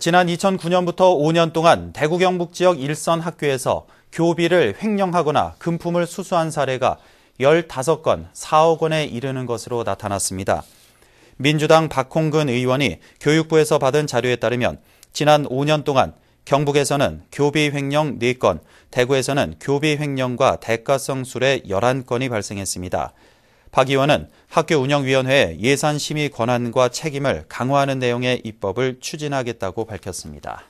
지난 2009년부터 5년 동안 대구 경북 지역 일선 학교에서 교비를 횡령하거나 금품을 수수한 사례가 15건 4억 원에 이르는 것으로 나타났습니다. 민주당 박홍근 의원이 교육부에서 받은 자료에 따르면 지난 5년 동안 경북에서는 교비 횡령 4건, 대구에서는 교비 횡령과 대가성 술의 11건이 발생했습니다. 박 의원은 학교 운영위원회의 예산심의 권한과 책임을 강화하는 내용의 입법을 추진하겠다고 밝혔습니다.